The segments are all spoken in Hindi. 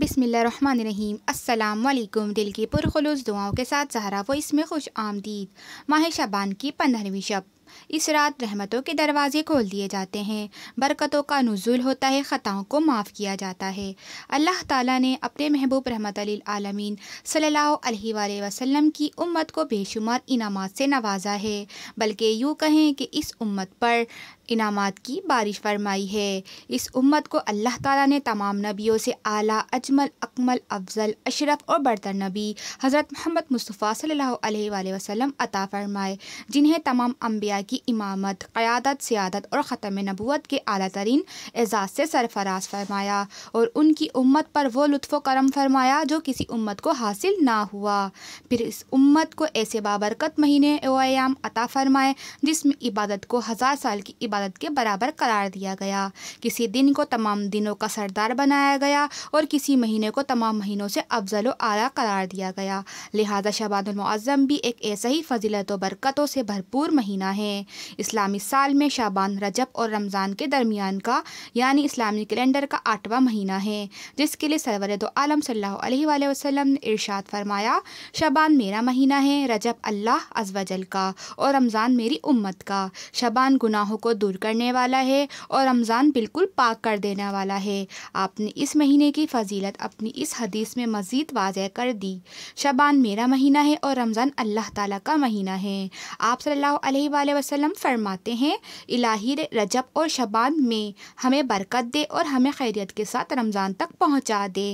बिसमीम अल्लाम दिल की पुरखलूस दुआओं के साथ जहरा वो इसमें खुश आमदीद माह शाबान की पंद्रहवीं शब इस रात रहमतों के दरवाजे खोल दिए जाते हैं बरकतों का नज़ुल होता है ख़ताओं को माफ़ किया जाता है अल्लाह ताला ने अपने महबूब रहमत आलमीन सल्ला वसम की उम्मत को बेशुमार इनाम से नवाजा है बल्कि यूँ कहें कि इस उम्मत पर इनामत की बारिश फरमाई है इस उम्मत को अल्लाह ताला ने तमाम नबियों से आला अजमल अकमल अफजल अशरफ और बरतर नबी हज़रत मोहम्मद मुस्तफ़ा सल्लल्लाहु अलैहि वसल्लम अता फरमाए जिन्हें तमाम अम्बिया की इमामत क़्यादत सियादत और ख़त्म नबूत के अली तरीन एजाज़ से सरफराज फरमाया और उनकी उम्मत पर वो लुफ़ करम फरमाया जो किसी उम्मत को हासिल ना हुआ फिर इस उम्मत को ऐसे बाबरकत महीने व्याम अता फरमाए जिसमें इबादत को हज़ार साल की इबादत के बराबर करार दिया गया किसी दिन को तमाम दिनों का सरदार बनाया गया और किसी महीने को तमाम महीनों से अफजल आला करार दिया गया लिहाजा शबानमज़म भी एक ऐसा ही फजीलत व बरकतों से भरपूर महीना है हैं इस्लामी साल में शाबान रजब और रमज़ान के दरमियान का यानी इस्लामी कैलेंडर का आठवां महीना है जिसके लिए सरवर तो आलम सल वसम ने इर्शाद फरमाया शबान मेरा महीना है रजब अल्लाह अजवजल का और रमज़ान मेरी उम्मत का शबान गुनाहों को दूर करने वाला है और रमज़ान बिल्कुल पाक कर देने वाला है आपने इस महीने की फजीलत अपनी इस हदीस में मज़ीद वाज कर दी शबान मेरा महीना है और रमज़ान अल्लाह ताला का महीना है आप सल्लल्लाहु अलैहि वसल्लम फरमाते हैं इलाही रजब और शबान में हमें बरकत दे और हमें खैरियत के साथ रमज़ान तक पहुँचा दे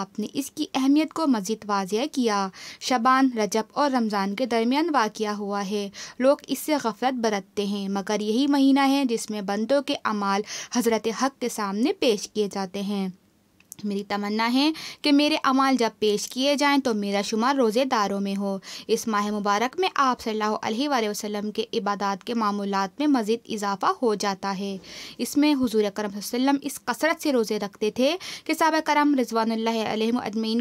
आपने इसकी अहमियत को मज़ीद वाजिया किया शबान रजब और रमज़ान के दरमियान वाक़ हुआ है लोग इससे गफलत बरतते हैं मगर यही महीना है जिसमें बंदों के अमाल हज़रत हक के सामने पेश किए जाते हैं मेरी तमन्ना है कि मेरे अमाल जब पेश किए जाएं तो मेरा शुमार रोज़ेदारों में हो इस माह मुबारक में आप सल्ला अलैहि के इबादत के मामूलत में मज़ीद इजाफा हो जाता है इसमें हजूर करम वसम इस कसरत से रोज़े रखते थे कि सब करम रिजवान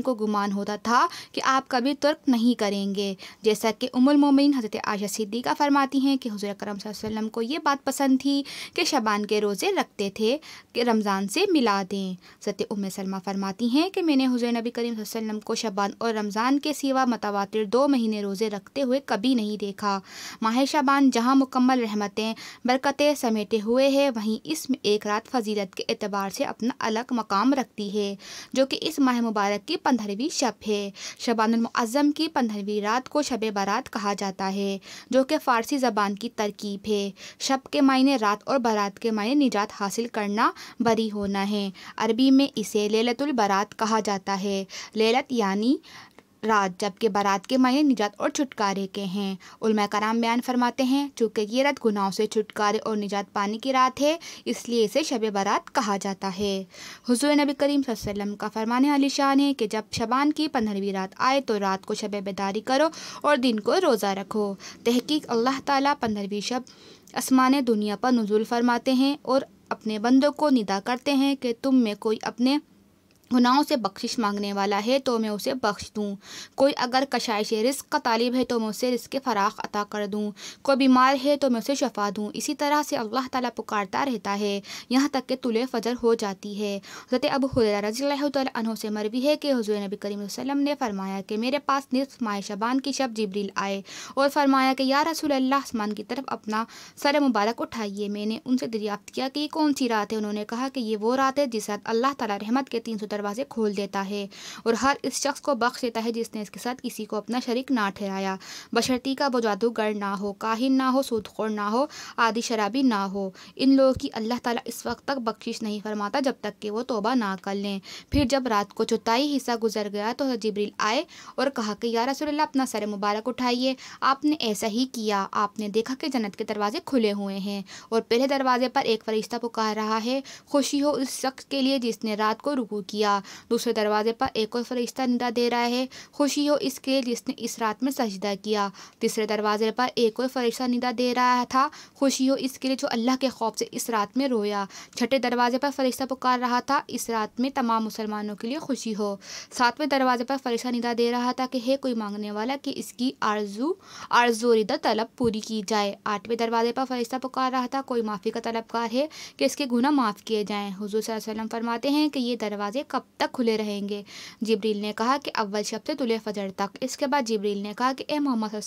को गुमान होता था कि आप कभी तुर्क नहीं करेंगे जैसा कि उमुलमोमिन हज़रत आशा का फरमाती हैं कि हजूर करम वसम को ये बात पसंद थी कि शबान के रोज़े रखते थे कि रमज़ान से मिला दें सत्य उम सलमा फरमाती हैं कि मैंने हुजूर नबी करीम वसल्लम को शबान और रमज़ान के सिवा मतवातिर दो महीने रोज़े रखते हुए कभी नहीं देखा माह शबान जहाँ मुकम्मल रहमतें बरकतें समेटे हुए है वहीं इस एक रात फजीलत के अतबार से अपना अलग मकाम रखती है जो कि इस माह मुबारक की पंद्रहवीं शब है शबानमज़म की पंद्रहवीं रात को शब बारात कहा जाता है जो कि फ़ारसी ज़बान की तरकीब है शब के मायने रात और बारात के मायने निजात हासिल करना बरी होना है अरबी में इसे लेलतुल बारात कहा जाता है लेलत यानी रात जबकि बारात के मायने निजात और छुटकारे के हैं उलमा कराम बयान फरमाते हैं चूँकि ये रात गुनाहों से छुटकारे और निजात पाने की रात है इसलिए इसे शब बारात कहा जाता है हुजूर नबी करीम वसल्लम का फरमान अली शाह ने कि जब शबान की पंद्रहवीं रात आए तो रात को शब बेदारी करो और दिन को रोज़ा रखो तहकीक अल्लाह ताली पंद्रहवीं शब आसमान दुनिया पर नजूल फरमाते हैं और अपने बंदों को निदा करते हैं कि तुम में कोई अपने गुनाहों से बख्शिश मांगने वाला है तो मैं उसे बख्श दूँ कोई अगर कशाइश रिस्क का तालिब है तो मैं उसे रिस्क फ़राख अता कर दूँ कोई बीमार है तो मैं उसे शफा दूँ इसी तरह से अल्लाह ताला पुकारता रहता है यहाँ तक कि तुले फ़जर हो जाती है हज़रत अबू रजी से मरवी है कि हजूर नबी करीम वसम ने फरमाया कि मेरे पास निसफ माय शबान की शब जबरील आए और फरमाया कि या रसूल अल्लाह आसमान की तरफ अपना सर मुबारक उठाइए मैंने उनसे दरियाफ़्त किया कि कौन सी रात है उन्होंने कहा कि ये वो रात है जिस रात अल्लाह ताला रहमत के तीन सौ दरवाजे खोल देता है और हर इस शख्स को बख्श देता है जिसने इसके साथ किसी को अपना शरीक ना ठहराया बशर्ती का वो जादूगर ना हो काहिन ना हो सूदखोर ना हो आदि शराबी ना हो इन लोगों की अल्लाह ताला इस वक्त तक बख्शिश नहीं फरमाता जब तक कि वो तोबा ना कर लें फिर जब रात को चौथाई हिस्सा गुजर गया तो जबरील आए और कहा कि या रसोल्ला अपना सर मुबारक उठाइए आपने ऐसा ही किया आपने देखा कि जन्नत के दरवाजे खुले हुए हैं और पहले दरवाजे पर एक फरिश्ता पुकार रहा है खुशी हो उस शख्स के लिए जिसने रात को रुकू किया दिया दूसरे दरवाजे पर एक और फरिश्ता निदा दे रहा है खुशी हो इसके जिसने इस रात में सजदा किया तीसरे दरवाजे पर एक और फरिश्ता निदा दे रहा था खुशी हो इसके लिए जो अल्लाह के खौफ से इस रात में रोया छठे दरवाजे पर फरिश्ता पुकार रहा था इस रात में तमाम मुसलमानों के लिए खुशी हो सातवें दरवाजे पर फरिश्ता निदा दे रहा था कि हे कोई मांगने वाला कि इसकी आरजू आरजोरीदा तलब पूरी की जाए आठवें दरवाजे पर फरिश्ता पुकार रहा था कोई माफ़ी का तलबकार है कि इसके गुना माफ़ किए जाएँ हजूर वसलम फरमाते हैं कि ये दरवाजे कब कब तक खुले रहेंगे जबरील ने कहा कि अव्वल शब से तुल फजर तक इसके बाद जबरील ने कहा कि ए मोहम्मद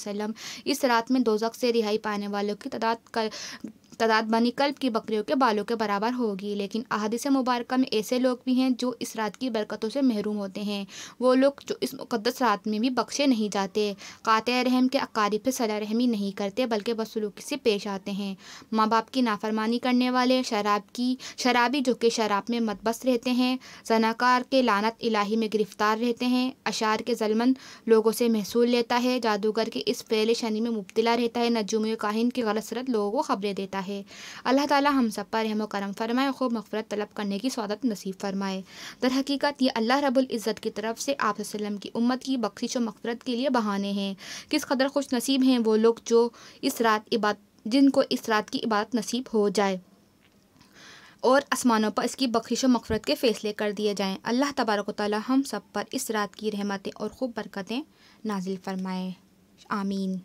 इस रात में दोजक से रिहाई पाने वालों की तादाद तादाद बनी कल्ब की बकरियों के बालों के बराबर होगी लेकिन अहदिस मुबारक में ऐसे लोग भी हैं जो इस रात की बरकतों से महरूम होते हैं वो लोग जो इस मुकदस रात में भी बख्शे नहीं जाते क़ात रहम के अकारीब से सला रहमी नहीं करते बल्कि बसलूकी से पेश आते हैं माँ बाप की नाफरमानी करने वाले शराब की शराबी जो कि शराब में मतबस रहते हैं जनाकार के लानत इलाही में गिरफ़्तार रहते हैं अशार के जलमन लोगों से महसूल लेता है जादूगर के इस फेल शनि में मुबतला रहता है नजुम काहिन की गलत सरत लोगों को खबरें देता है है अल्लाह ताला हम सब पर रहम करम फरमाए खूब मफफरत तलब करने की स्वादत नसीब फरमाए दर हकीकत ये अल्लाह रबुल्ज़त की तरफ से आप वसलम की उम्मत की बख्शिश व मफफरत के लिए बहाने हैं किस कदर खुश नसीब हैं वो लोग जो इस रात इबाद जिनको इस रात की इबादत नसीब हो जाए और आसमानों पर इसकी बख्शिश मफफरत के फ़ैसले कर दिए जाएँ अल्लाह तबारक ताली हम सब पर इस रात की रहमतें और खूब बरकतें नाजिल फरमाएँ आमीन